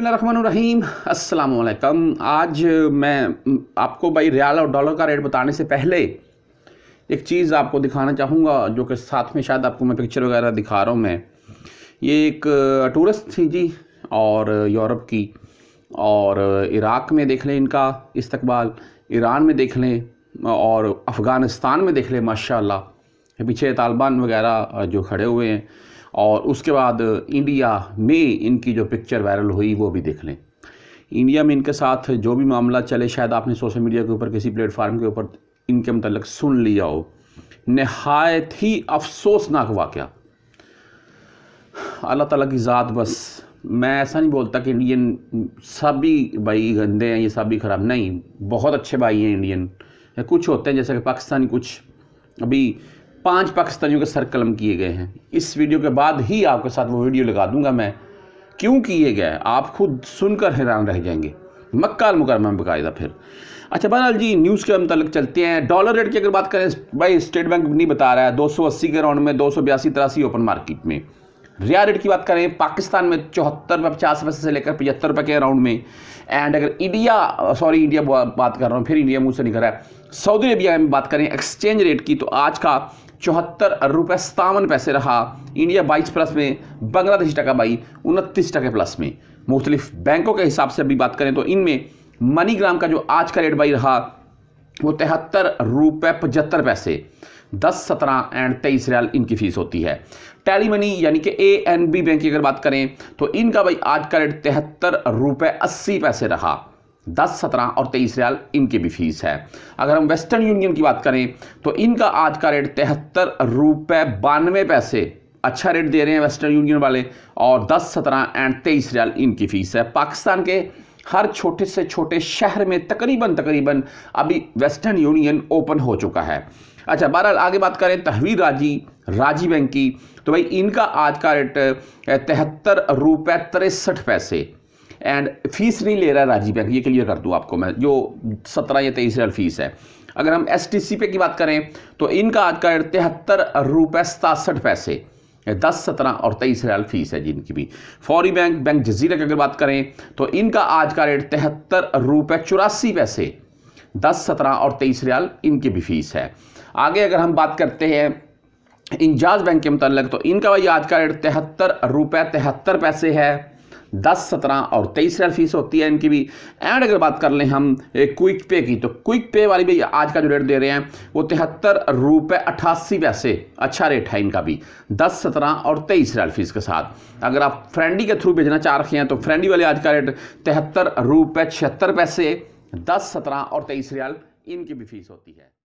अस्सलाम वालेकुम आज मैं आपको भाई रियाल और डॉलर का रेट बताने से पहले एक चीज़ आपको दिखाना चाहूँगा जो कि साथ में शायद आपको मैं पिक्चर वगैरह दिखा रहा हूँ मैं ये एक टूरिस्ट थी जी और यूरोप की और इराक़ में देख लें इनका इस्तकबाल ईरान में देख लें और अफ़गानिस्तान में देख लें माशा पीछे तालिबान वगैरह जो खड़े हुए हैं और उसके बाद इंडिया में इनकी जो पिक्चर वायरल हुई वो भी देख लें इंडिया में इनके साथ जो भी मामला चले शायद आपने सोशल मीडिया के ऊपर किसी प्लेटफार्म के ऊपर इनके मतलब सुन लिया हो नहायत ही अफसोसनाक वाक़ अल्लाह ताला की ज़ात बस मैं ऐसा नहीं बोलता कि इंडियन सभी भाई गंदे हैं ये सभी ख़राब नहीं बहुत अच्छे भाई हैं इंडियन कुछ होते हैं जैसे कि पाकिस्तानी कुछ अभी पांच पाकिस्तानियों के सर कलम किए गए हैं इस वीडियो के बाद ही आपके साथ वो वीडियो लगा दूंगा मैं क्यों किए गए आप खुद सुनकर हैरान रह जाएंगे मक्का मुकरमा में फिर अच्छा बहरहाल जी न्यूज़ के मतलब चलते हैं डॉलर रेट की अगर बात करें भाई स्टेट बैंक नहीं बता रहा है दो के राउंड में दो सौ बयासी तिरासी ओपन मार्केट में रिया रेट की बात करें पाकिस्तान में चौहत्तर रुपये पचास पैसे से लेकर पचहत्तर रुपये के अराउंड में एंड अगर इंडिया सॉरी इंडिया बात कर रहा हूँ फिर इंडिया मुँह से कर रहा है सऊदी अरबिया में बात करें एक्सचेंज रेट की तो आज का चौहत्तर रुपये सतावन पैसे रहा इंडिया बाईस प्लस में बांग्लादेश टका बाई उनतीस टके प्लस में मुख्तलिफ बैंकों के हिसाब से अभी बात करें तो इनमें मनीग्राम का जो आज का रेट बाई रहा वो तिहत्तर रुपये पचहत्तर पैसे दस सत्रह एंड तेईस रियाल इनकी फीस होती है टैली मनी यानी कि ए एन बी बैंक की अगर बात करें तो इनका भाई आज का रेट तिहत्तर रुपये अस्सी पैसे रहा दस सत्रह और तेईस रियाल इनकी भी फीस है अगर हम वेस्टर्न यूनियन की बात करें तो इनका आज का रेट तिहत्तर रुपये बानवे पैसे अच्छा रेट दे रहे हैं वेस्टर्न यूनियन वाले और दस सत्रह एंड तेईस रियाल इनकी फीस है पाकिस्तान के हर छोटे से छोटे शहर में तकरीबन तकरीबन अभी वेस्टर्न यूनियन ओपन हो चुका है अच्छा बहरहाल आगे बात करें तहवीर राजी राजी बैंक की तो भाई इनका आज का रेट तिहत्तर रुपये तिरसठ पैसे एंड फीस नहीं ले रहा है राजीव बैंक ये क्लियर कर दूँ आपको मैं जो सत्रह या तेईस हज़ार फीस है अगर हम एस टी सी पे की बात करें तो इनका आज का तिहत्तर रुपये सतासठ पैसे दस सत्रह और तेईस हज़ार फीस है जिनकी भी फौरी बैंक बैंक जजीरा की अगर बात करें तो इनका आज का रेट तिहत्तर रुपये चौरासी पैसे दस सत्रह और तेईस रियाल इनकी भी फीस है आगे अगर हम बात करते हैं इंजाज बैंक के मुतल तो इनका भाई आज का रेट तिहत्तर रुपये तिहत्तर पैसे है दस सत्रह और तेईस हज़ार फीस होती है इनकी भी एंड अगर बात कर लें हम क्विक पे की तो क्विक पे वाली भी आज का जो रेट दे रहे हैं वो तिहत्तर रुपये अट्ठासी पैसे अच्छा रेट है इनका भी दस सत्रह और तेईस हज़ार फीस के साथ अगर आप फ्रेंडी के थ्रू भेजना चाह रहे हैं तो फ्रेंडी वाले आज का रेट तिहत्तर रुपये छिहत्तर पैसे दस सत्रह और तेईस हज़ार इनकी भी फीस होती है